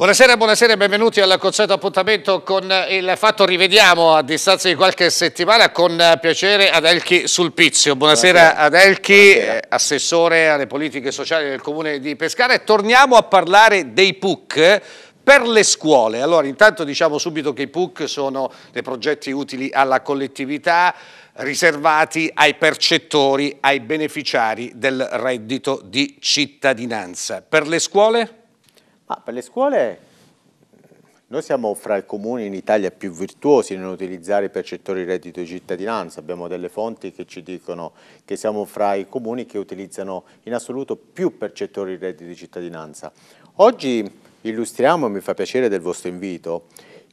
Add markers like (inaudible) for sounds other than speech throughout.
Buonasera, buonasera e benvenuti al consueto appuntamento con il fatto rivediamo a distanza di qualche settimana con piacere Adelchi Sulpizio. Buonasera, buonasera. Adelchi, buonasera. assessore alle politiche sociali del comune di Pescara e torniamo a parlare dei PUC per le scuole. Allora intanto diciamo subito che i PUC sono dei progetti utili alla collettività riservati ai percettori, ai beneficiari del reddito di cittadinanza. Per le scuole? Ah, per le scuole noi siamo fra i comuni in Italia più virtuosi nell'utilizzare i percettori reddito di cittadinanza, abbiamo delle fonti che ci dicono che siamo fra i comuni che utilizzano in assoluto più percettori reddito di cittadinanza. Oggi illustriamo, e mi fa piacere del vostro invito,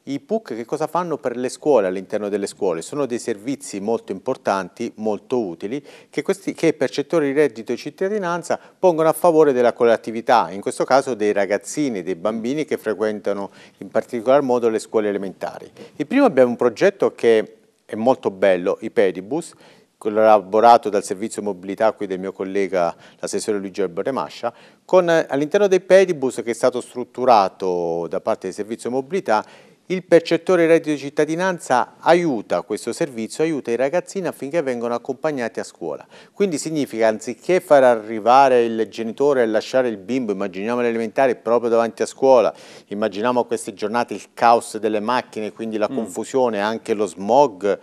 i PUC che cosa fanno per le scuole all'interno delle scuole? Sono dei servizi molto importanti, molto utili, che, questi, che percettori di reddito e cittadinanza pongono a favore della collettività, in questo caso dei ragazzini, dei bambini che frequentano in particolar modo le scuole elementari. Il primo abbiamo un progetto che è molto bello, i Pedibus, collaborato dal servizio mobilità qui del mio collega l'assessore Luigi Alberto Mascia, all'interno dei pedibus che è stato strutturato da parte del servizio mobilità il percettore reddito di cittadinanza aiuta questo servizio, aiuta i ragazzini affinché vengano accompagnati a scuola. Quindi significa anziché far arrivare il genitore e lasciare il bimbo, immaginiamo l'elementare proprio davanti a scuola, immaginiamo queste giornate il caos delle macchine, quindi la mm. confusione, anche lo smog,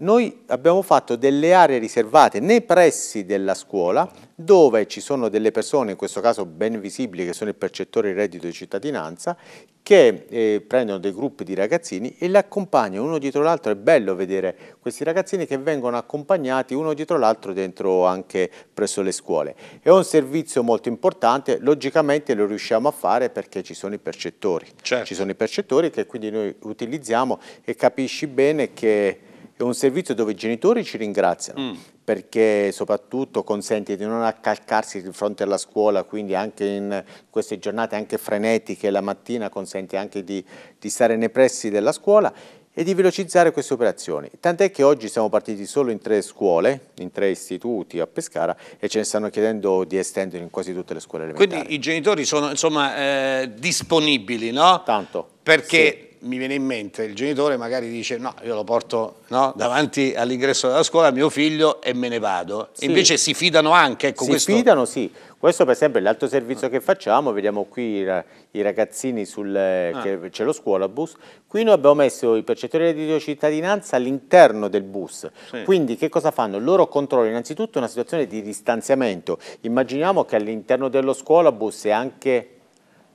noi abbiamo fatto delle aree riservate nei pressi della scuola dove ci sono delle persone, in questo caso ben visibili, che sono i percettori di reddito di cittadinanza, che eh, prendono dei gruppi di ragazzini e li accompagnano uno dietro l'altro. È bello vedere questi ragazzini che vengono accompagnati uno dietro l'altro dentro anche presso le scuole. È un servizio molto importante, logicamente lo riusciamo a fare perché ci sono i percettori. Certo. Ci sono i percettori che quindi noi utilizziamo e capisci bene che è un servizio dove i genitori ci ringraziano mm. perché soprattutto consente di non accalcarsi di fronte alla scuola, quindi anche in queste giornate anche frenetiche la mattina consente anche di, di stare nei pressi della scuola e di velocizzare queste operazioni. Tant'è che oggi siamo partiti solo in tre scuole, in tre istituti a Pescara e ce ne stanno chiedendo di estendere in quasi tutte le scuole elementari. Quindi i genitori sono insomma eh, disponibili, no? Tanto. Perché sì mi viene in mente, il genitore magari dice no, io lo porto no, davanti all'ingresso della scuola mio figlio e me ne vado. Sì. Invece si fidano anche. Ecco, si questo... fidano sì. Questo per esempio è l'altro servizio che facciamo, vediamo qui i ragazzini sul, eh, ah. c'è lo scuolabus qui noi abbiamo messo i percettori di reddito cittadinanza all'interno del bus, sì. quindi che cosa fanno? Loro controllano innanzitutto una situazione di distanziamento, immaginiamo che all'interno dello scuolabus è anche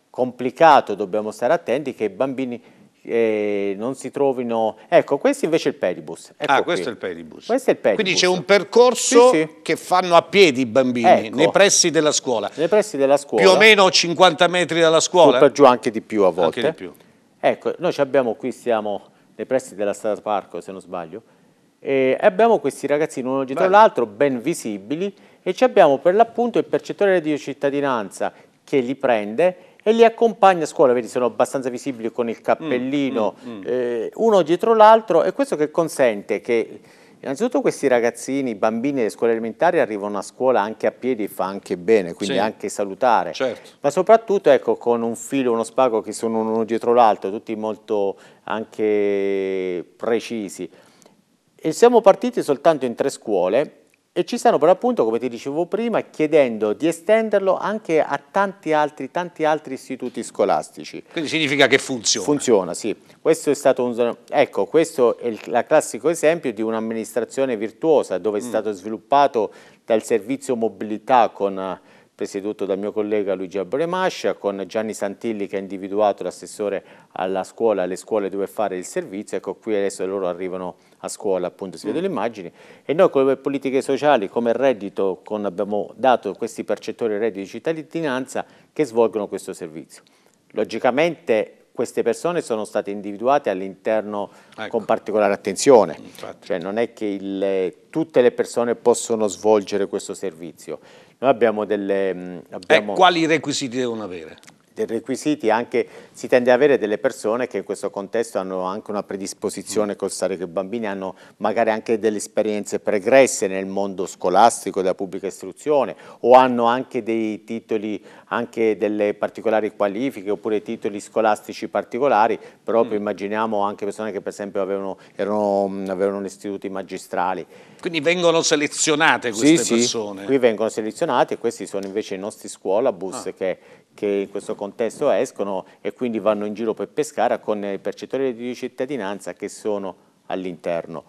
complicato, dobbiamo stare attenti che i bambini eh, non si trovino... Ecco, questo invece è il pedibus. Ecco ah, questo è il, pedibus. questo è il pedibus. Quindi c'è un percorso sì, sì. che fanno a piedi i bambini, ecco. nei pressi della scuola. Nei pressi della scuola. Più o meno 50 metri dalla scuola. Super giù anche di più a volte. Anche di più. Ecco, noi abbiamo qui, siamo nei pressi della strada Parco, se non sbaglio, e abbiamo questi ragazzini uno dietro l'altro, ben visibili, e abbiamo per l'appunto il percettore di cittadinanza che li prende e li accompagna a scuola, vedi sono abbastanza visibili con il cappellino, mm, mm, mm. Eh, uno dietro l'altro e questo che consente che innanzitutto questi ragazzini, bambini delle scuole elementari arrivano a scuola anche a piedi, fa anche bene, quindi sì, anche salutare, certo. ma soprattutto ecco, con un filo, uno spago che sono uno dietro l'altro, tutti molto anche precisi. E siamo partiti soltanto in tre scuole e ci stanno per appunto, come ti dicevo prima, chiedendo di estenderlo anche a tanti altri, tanti altri, istituti scolastici. Quindi significa che funziona. Funziona, sì. Questo è stato un, ecco, questo è il classico esempio di un'amministrazione virtuosa dove è mm. stato sviluppato dal servizio mobilità con presieduto dal mio collega Luigi Abremascia, con Gianni Santilli che ha individuato l'assessore alla scuola, alle scuole dove fare il servizio, ecco qui adesso loro arrivano a scuola, appunto si mm. vedono le mm. immagini, e noi con le politiche sociali, come reddito, con, abbiamo dato questi percettori reddito di cittadinanza che svolgono questo servizio. Logicamente queste persone sono state individuate all'interno ecco. con particolare attenzione, Infatti. cioè non è che il, tutte le persone possono svolgere questo servizio. Noi abbiamo delle... Mm, eh, abbiamo... Eh, quali requisiti devono avere? dei requisiti anche si tende ad avere delle persone che in questo contesto hanno anche una predisposizione col stare con i bambini, hanno magari anche delle esperienze pregresse nel mondo scolastico della pubblica istruzione o hanno anche dei titoli, anche delle particolari qualifiche oppure titoli scolastici particolari, proprio mm. immaginiamo anche persone che per esempio avevano, erano, mm, avevano istituti magistrali. Quindi vengono selezionate queste sì, persone? Sì, qui vengono selezionate e questi sono invece i nostri scuolabus ah. che, che in questo contesto contesto escono e quindi vanno in giro per Pescara con eh, i percettori di cittadinanza che sono all'interno.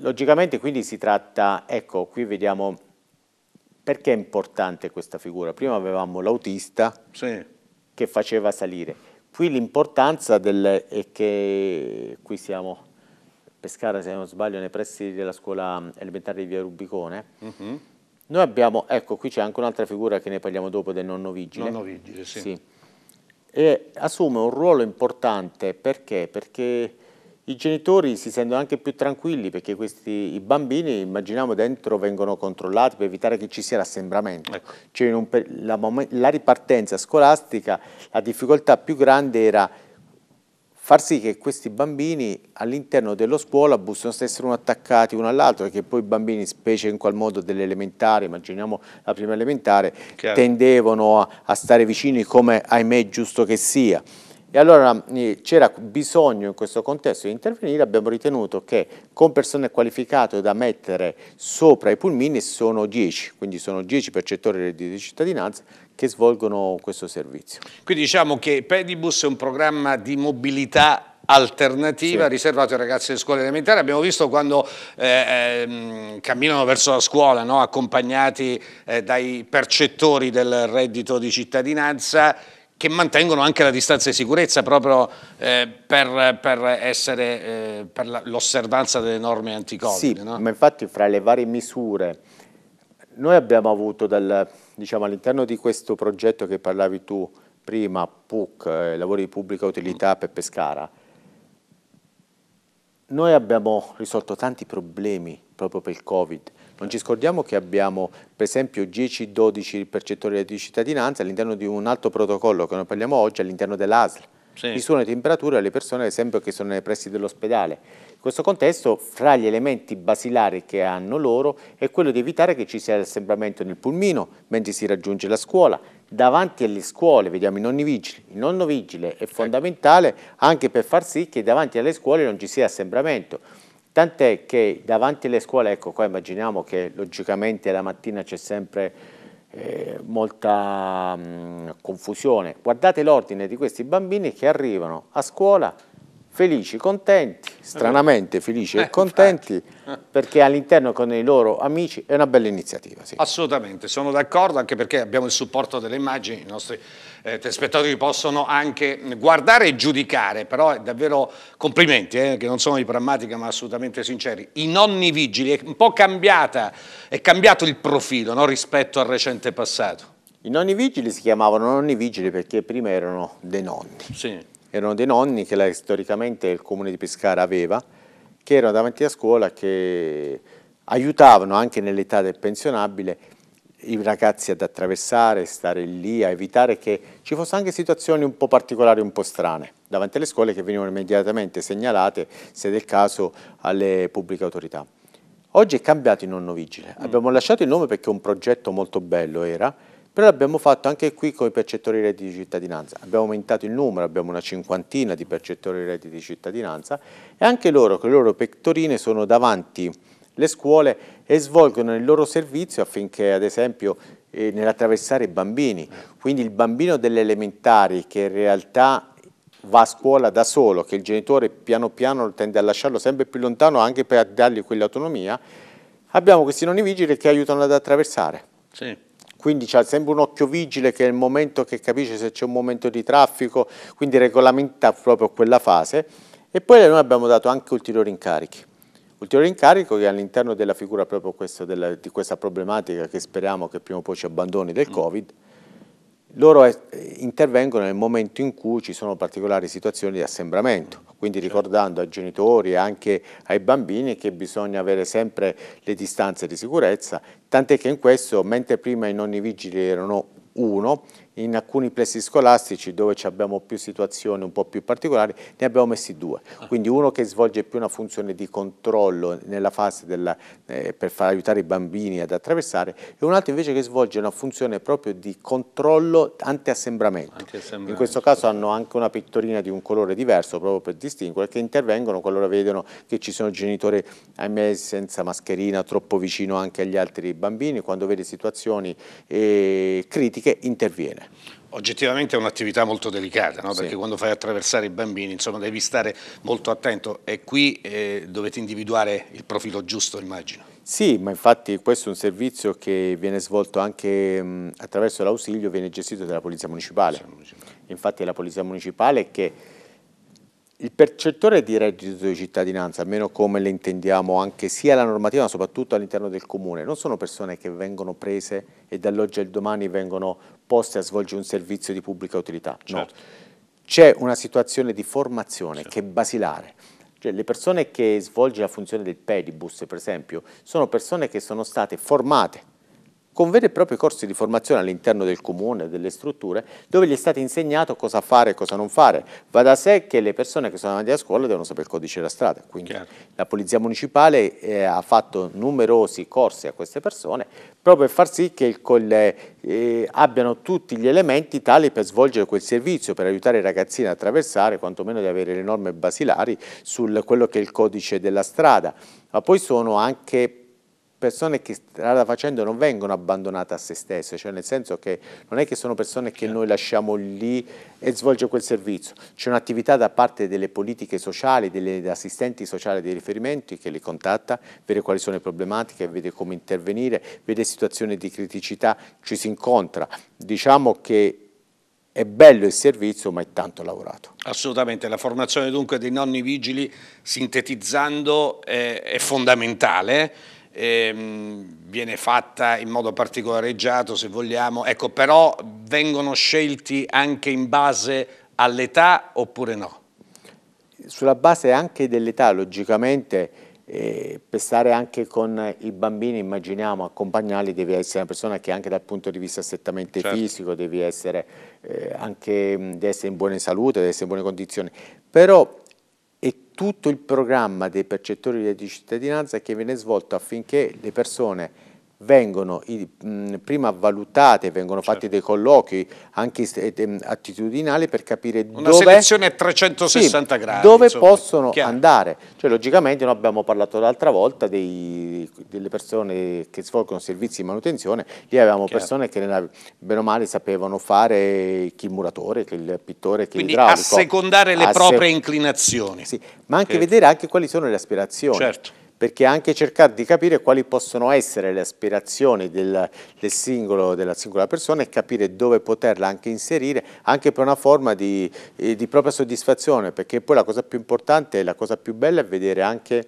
Logicamente quindi si tratta, ecco qui vediamo perché è importante questa figura. Prima avevamo l'autista sì. che faceva salire. Qui l'importanza è che qui siamo Pescara, se non sbaglio, nei pressi della scuola elementare di Via Rubicone, uh mm-hmm. -huh. Noi abbiamo, ecco qui c'è anche un'altra figura che ne parliamo dopo del nonno vigile. Nonno vigile, sì. sì. E assume un ruolo importante perché? Perché i genitori si sentono anche più tranquilli perché questi, i bambini, immaginiamo, dentro vengono controllati per evitare che ci sia l'assembramento. Ecco. Cioè la, la ripartenza scolastica, la difficoltà più grande era far sì che questi bambini all'interno dello scuolabus non stessero attaccati uno all'altro, perché poi i bambini, specie in qual modo dell'elementare, immaginiamo la prima elementare, Chiaro. tendevano a, a stare vicini come ahimè giusto che sia. E allora eh, c'era bisogno in questo contesto di intervenire, abbiamo ritenuto che con persone qualificate da mettere sopra i pulmini sono 10, quindi sono 10 percettori di cittadinanza che svolgono questo servizio. Quindi diciamo che Pedibus è un programma di mobilità alternativa sì. riservato ai ragazzi delle scuole elementari. Abbiamo visto quando eh, ehm, camminano verso la scuola, no? accompagnati eh, dai percettori del reddito di cittadinanza, che mantengono anche la distanza di sicurezza proprio eh, per, per, eh, per l'osservanza delle norme anticovid. Sì, no? ma infatti fra le varie misure noi abbiamo avuto diciamo, all'interno di questo progetto che parlavi tu prima, PUC, eh, lavori di pubblica utilità per Pescara, noi abbiamo risolto tanti problemi proprio per il Covid, non ci scordiamo che abbiamo per esempio 10-12 percettori di cittadinanza all'interno di un altro protocollo che noi parliamo oggi all'interno dell'ASL. Sì. Misurano le temperature alle persone ad esempio che sono nei pressi dell'ospedale. In questo contesto fra gli elementi basilari che hanno loro è quello di evitare che ci sia l'assembramento nel pulmino mentre si raggiunge la scuola, davanti alle scuole, vediamo i nonni vigili, il nonno vigile è fondamentale anche per far sì che davanti alle scuole non ci sia assembramento. Tant'è che davanti alle scuole, ecco qua immaginiamo che logicamente la mattina c'è sempre eh, molta mh, mm, confusione. Guardate l'ordine di questi bambini che arrivano a scuola felici, contenti, eh. stranamente felici eh, e contenti, infatti. Eh. perché all'interno con i loro amici è una bella iniziativa. Sì. Assolutamente, sono d'accordo, anche perché abbiamo il supporto delle immagini, i nostri eh, telespettatori possono anche guardare e giudicare, però è davvero complimenti, eh, che non sono di prammatica ma assolutamente sinceri. I nonni vigili è un po' cambiata, è cambiato il profilo no, rispetto al recente passato. I nonni vigili si chiamavano nonni vigili perché prima erano dei nonni. Sì erano dei nonni che lei, storicamente il comune di Pescara aveva, che erano davanti a scuola, che aiutavano anche nell'età del pensionabile i ragazzi ad attraversare, stare lì, a evitare che ci fossero anche situazioni un po' particolari, un po' strane, davanti alle scuole che venivano immediatamente segnalate, se del caso, alle pubbliche autorità. Oggi è cambiato il nonno vigile, mm. abbiamo lasciato il nome perché un progetto molto bello era, però l'abbiamo fatto anche qui con i percettori di reddito di cittadinanza, abbiamo aumentato il numero, abbiamo una cinquantina di percettori di reddito di cittadinanza e anche loro con le loro pectorine, sono davanti le scuole e svolgono il loro servizio affinché ad esempio eh, nell'attraversare i bambini, quindi il bambino delle elementari che in realtà va a scuola da solo, che il genitore piano piano tende a lasciarlo sempre più lontano anche per dargli quell'autonomia, abbiamo questi nonni vigili che aiutano ad attraversare. Sì quindi c'è sempre un occhio vigile che è il momento che capisce se c'è un momento di traffico, quindi regolamenta proprio quella fase e poi noi abbiamo dato anche ulteriori incarichi. Ulteriore incarico che all'interno della figura proprio questa, della, di questa problematica che speriamo che prima o poi ci abbandoni del mm. Covid, loro intervengono nel momento in cui ci sono particolari situazioni di assembramento. Quindi certo. ricordando ai genitori e anche ai bambini che bisogna avere sempre le distanze di sicurezza, tant'è che in questo, mentre prima i nonni vigili erano uno, in alcuni plessi scolastici dove abbiamo più situazioni un po' più particolari ne abbiamo messi due, quindi uno che svolge più una funzione di controllo nella fase della, eh, per far aiutare i bambini ad attraversare e un altro invece che svolge una funzione proprio di controllo anti-assembramento. in questo caso hanno anche una pittorina di un colore diverso proprio per distinguere che intervengono qualora vedono che ci sono genitori ahimè senza mascherina troppo vicino anche agli altri bambini, quando vede situazioni eh, critiche interviene attraversare. Oggettivamente è un'attività molto delicata, no? perché sì. quando fai attraversare i bambini insomma, devi stare molto attento e qui eh, dovete individuare il profilo giusto, immagino. Sì, ma infatti questo è un servizio che viene svolto anche mh, attraverso l'ausilio, viene gestito dalla Polizia Municipale. Polizia Municipale. Infatti è la Polizia Municipale che il percettore di reddito di cittadinanza, almeno come le intendiamo anche sia la normativa ma soprattutto all'interno del comune, non sono persone che vengono prese e dall'oggi al domani vengono poste a svolgere un servizio di pubblica utilità. Certo. No. C'è una situazione di formazione certo. che è basilare. Cioè, le persone che svolgono la funzione del pedibus, per esempio, sono persone che sono state formate con veri e propri corsi di formazione all'interno del comune, delle strutture, dove gli è stato insegnato cosa fare e cosa non fare. Va da sé che le persone che sono andate a scuola devono sapere il codice della strada, quindi Chiaro. la Polizia Municipale eh, ha fatto numerosi corsi a queste persone proprio per far sì che il, eh, abbiano tutti gli elementi tali per svolgere quel servizio, per aiutare i ragazzini a attraversare, quantomeno di avere le norme basilari su quello che è il codice della strada. Ma poi sono anche persone che strada facendo non vengono abbandonate a se stesse, cioè nel senso che non è che sono persone che noi lasciamo lì e svolge quel servizio, c'è un'attività da parte delle politiche sociali, degli assistenti sociali di riferimento che li contatta, vede quali sono le problematiche, vede come intervenire, vede situazioni di criticità, ci si incontra. Diciamo che è bello il servizio ma è tanto lavorato. Assolutamente, la formazione dunque dei nonni vigili sintetizzando è fondamentale ehm, viene fatta in modo particolareggiato se vogliamo, ecco però vengono scelti anche in base all'età oppure no? Sulla base anche dell'età logicamente eh, per stare anche con i bambini immaginiamo accompagnarli devi essere una persona che anche dal punto di vista strettamente certo. fisico devi essere, eh, anche, devi essere in buone salute, devi essere in buone condizioni però tutto il programma dei percettori di cittadinanza che viene svolto affinché le persone vengono i, mh, prima valutate, vengono certo. fatti dei colloqui anche attitudinali per capire Una dove, sì, gradi, dove insomma, possono chiaro. andare. Cioè, logicamente noi abbiamo parlato l'altra volta dei, delle persone che svolgono servizi di manutenzione, lì avevamo chiaro. persone che nella, bene o male sapevano fare chi il muratore, chi il pittore, chi Quindi assecondare le Asse proprie inclinazioni. Sì, ma anche okay. vedere anche quali sono le aspirazioni. Certo perché anche cercare di capire quali possono essere le aspirazioni del, del singolo, della singola persona e capire dove poterla anche inserire, anche per una forma di, eh, di propria soddisfazione, perché poi la cosa più importante e la cosa più bella è vedere anche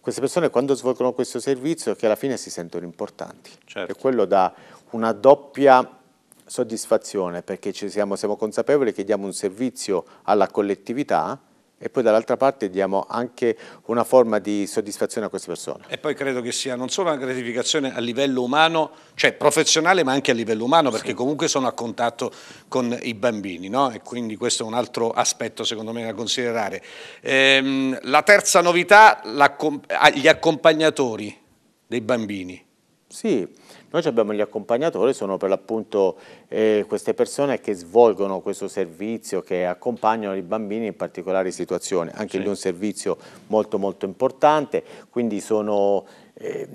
queste persone quando svolgono questo servizio che alla fine si sentono importanti. Certo. E quello dà una doppia soddisfazione perché siamo, siamo consapevoli che diamo un servizio alla collettività e poi dall'altra parte diamo anche una forma di soddisfazione a queste persone. E poi credo che sia non solo una gratificazione a livello umano, cioè professionale ma anche a livello umano perché sì. comunque sono a contatto con i bambini no? e quindi questo è un altro aspetto secondo me da considerare. Ehm, la terza novità, ah, gli accompagnatori dei bambini. Sì, noi abbiamo gli accompagnatori, sono per l'appunto eh, queste persone che svolgono questo servizio, che accompagnano i bambini in particolari situazioni. Anche lì sì. un servizio molto molto importante, quindi sono eh,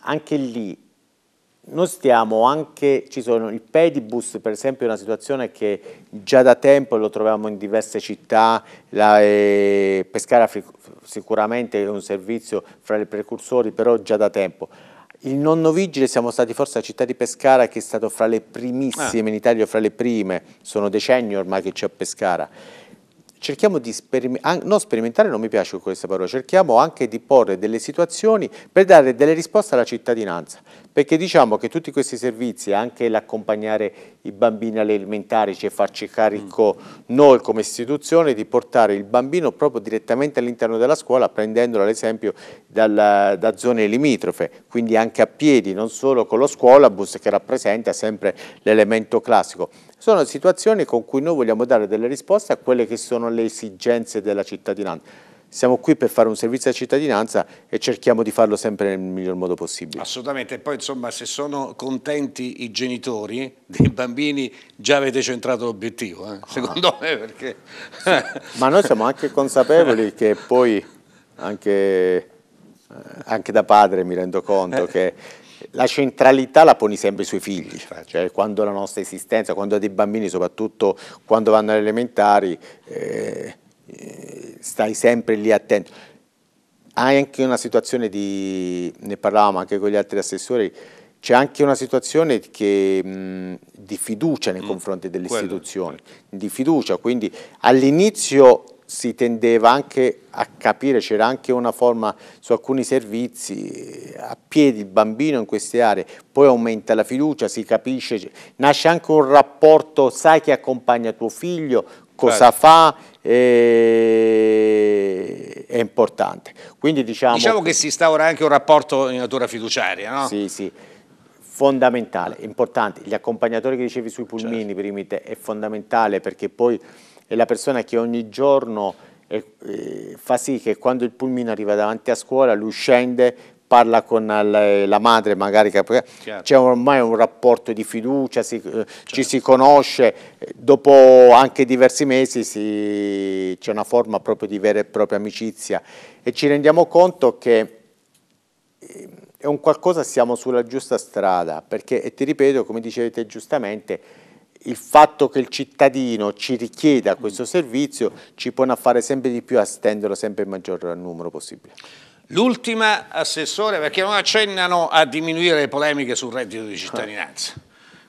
anche lì noi stiamo anche, ci sono il pedibus per esempio è una situazione che già da tempo lo troviamo in diverse città, la, eh, Pescara sicuramente è un servizio fra i precursori però già da tempo. Il nonno vigile siamo stati forse la città di Pescara che è stato fra le primissime ah. in Italia, fra le prime, sono decenni ormai che c'è a Pescara cerchiamo di sperimentare, non sperimentare non mi piace questa parola, cerchiamo anche di porre delle situazioni per dare delle risposte alla cittadinanza, perché diciamo che tutti questi servizi, anche l'accompagnare i bambini alle elementari, cioè farci carico mm. noi come istituzione di portare il bambino proprio direttamente all'interno della scuola, prendendolo ad esempio dalla, da zone limitrofe, quindi anche a piedi, non solo con lo scuolabus che rappresenta sempre l'elemento classico sono situazioni con cui noi vogliamo dare delle risposte a quelle che sono le esigenze della cittadinanza. Siamo qui per fare un servizio alla cittadinanza e cerchiamo di farlo sempre nel miglior modo possibile. Assolutamente, e poi insomma se sono contenti i genitori dei bambini già avete centrato l'obiettivo, eh? Ah. secondo ah. me perché... Sì. Ma noi siamo anche consapevoli che poi anche, eh, anche da padre mi rendo conto (laughs) che la centralità la poni sempre sui figli, cioè quando la nostra esistenza, quando dei bambini, soprattutto quando vanno alle elementari, eh, stai sempre lì attento. Hai anche una situazione di, ne parlavamo anche con gli altri assessori, c'è anche una situazione che, mh, di fiducia nei mm, confronti delle istituzioni, di fiducia, quindi all'inizio si tendeva anche a capire, c'era anche una forma su alcuni servizi, a piedi il bambino in queste aree, poi aumenta la fiducia, si capisce, nasce anche un rapporto, sai chi accompagna tuo figlio, cosa certo. fa, e... Eh, è importante. Quindi diciamo, diciamo che si instaura anche un rapporto in natura fiduciaria, no? Sì, sì fondamentale, importante, gli accompagnatori che dicevi sui pulmini certo. per te è fondamentale perché poi è la persona che ogni giorno eh, eh, fa sì che quando il pulmino arriva davanti a scuola lui scende, parla con eh, la, eh, la madre magari, c'è ormai un rapporto di fiducia, si, certo. ci si conosce, dopo anche diversi mesi c'è una forma proprio di vera e propria amicizia e ci rendiamo conto che ehm, è un qualcosa, siamo sulla giusta strada, perché, e ti ripeto, come dicevate giustamente, il fatto che il cittadino ci richieda mm. questo servizio ci pone a fare sempre di più, a stenderlo sempre il maggior numero possibile. L'ultima, Assessore, perché non accennano a diminuire le polemiche sul reddito di cittadinanza.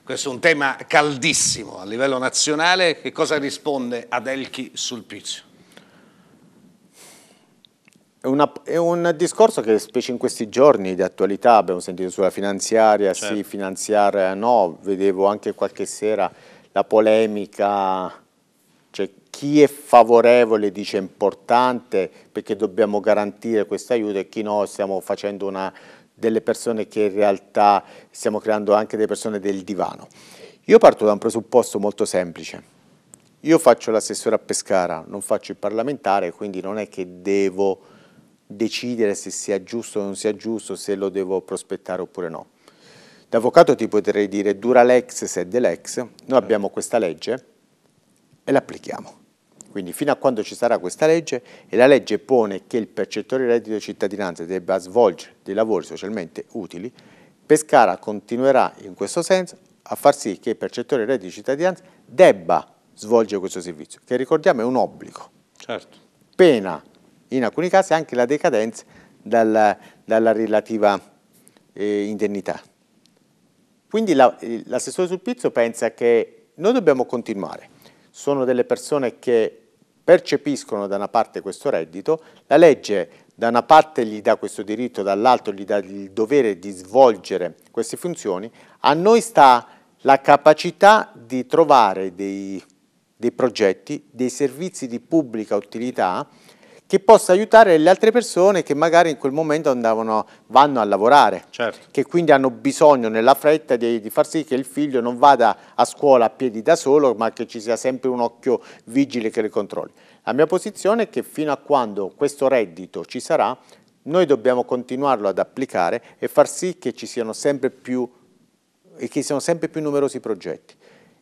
Questo è un tema caldissimo a livello nazionale. Che cosa risponde ad Elchi sul Pizio? È, una, è, un discorso che specie in questi giorni di attualità abbiamo sentito sulla finanziaria, certo. sì, finanziaria no, vedevo anche qualche sera la polemica, cioè chi è favorevole dice importante perché dobbiamo garantire questo aiuto e chi no stiamo facendo una, delle persone che in realtà stiamo creando anche delle persone del divano. Io parto da un presupposto molto semplice. Io faccio l'assessore a Pescara, non faccio il parlamentare, quindi non è che devo decidere se sia giusto o non sia giusto, se lo devo prospettare oppure no. Da avvocato ti potrei dire dura l'ex, se è dell'ex, noi certo. abbiamo questa legge e l'applichiamo. Quindi fino a quando ci sarà questa legge e la legge pone che il percettore di reddito di cittadinanza debba svolgere dei lavori socialmente utili, Pescara continuerà in questo senso a far sì che il percettore di reddito di cittadinanza debba svolgere questo servizio, che ricordiamo è un obbligo. Certo. Pena in alcuni casi anche la decadenza dalla, dalla relativa eh, indennità. Quindi la, l'assessore sul pizzo pensa che noi dobbiamo continuare, sono delle persone che percepiscono da una parte questo reddito, la legge da una parte gli dà questo diritto, dall'altro gli dà il dovere di svolgere queste funzioni, a noi sta la capacità di trovare dei, dei progetti, dei servizi di pubblica utilità che possa aiutare le altre persone che magari in quel momento andavano, vanno a lavorare, certo. che quindi hanno bisogno nella fretta di, di, far sì che il figlio non vada a scuola a piedi da solo, ma che ci sia sempre un occhio vigile che le controlli. La mia posizione è che fino a quando questo reddito ci sarà, noi dobbiamo continuarlo ad applicare e far sì che ci siano sempre più, siano sempre più numerosi progetti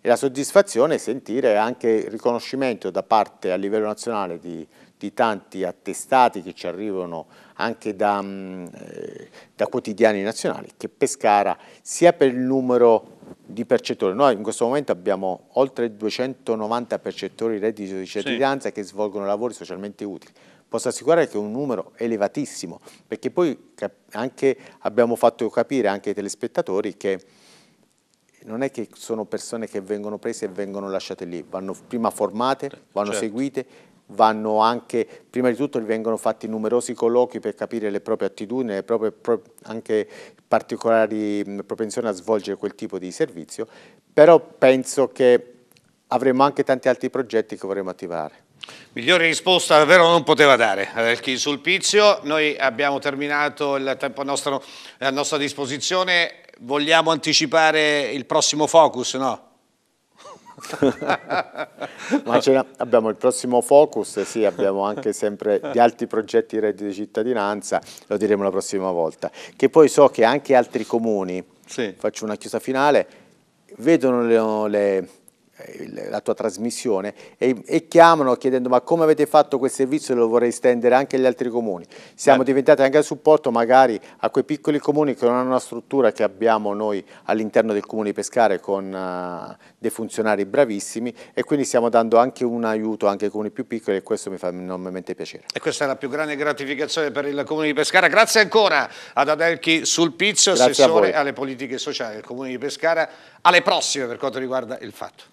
e la soddisfazione è sentire anche il riconoscimento da parte a livello nazionale di tutti tanti attestati che ci arrivano anche da, mm, eh, da quotidiani nazionali, che Pescara sia per il numero di percettori. Noi in questo momento abbiamo oltre 290 percettori reddito di cittadinanza sì. che svolgono lavori socialmente utili. Posso assicurare che è un numero elevatissimo, perché poi anche, abbiamo fatto capire anche ai telespettatori che non è che sono persone che vengono prese e vengono lasciate lì, vanno prima formate, eh, vanno certo. seguite vanno anche, prima di tutto vengono fatti numerosi colloqui per capire le proprie attitudini, le proprie pro, anche particolari propensioni a svolgere quel tipo di servizio, però penso che avremo anche tanti altri progetti che vorremmo attivare. Migliore risposta davvero non poteva dare Chi eh, sul Pizio, noi abbiamo terminato il tempo a nostra, a nostra disposizione, vogliamo anticipare il prossimo focus no? (laughs) Ma abbiamo il prossimo focus, sì, abbiamo anche sempre gli altri progetti di reddito di cittadinanza, lo diremo la prossima volta. Che poi so che anche altri comuni, sì. faccio una chiusa finale, vedono le, le la tua trasmissione e, e, chiamano chiedendo ma come avete fatto quel servizio lo vorrei estendere anche agli altri comuni siamo eh. diventati anche a supporto magari a quei piccoli comuni che non hanno una struttura che abbiamo noi all'interno del comune di Pescare con uh, dei funzionari bravissimi e quindi stiamo dando anche un aiuto anche ai comuni più piccoli e questo mi fa enormemente piacere e questa è la più grande gratificazione per il comune di Pescara grazie ancora ad Adelchi Sulpizio Pizzo assessore alle politiche sociali del comune di Pescara alle prossime per quanto riguarda il fatto.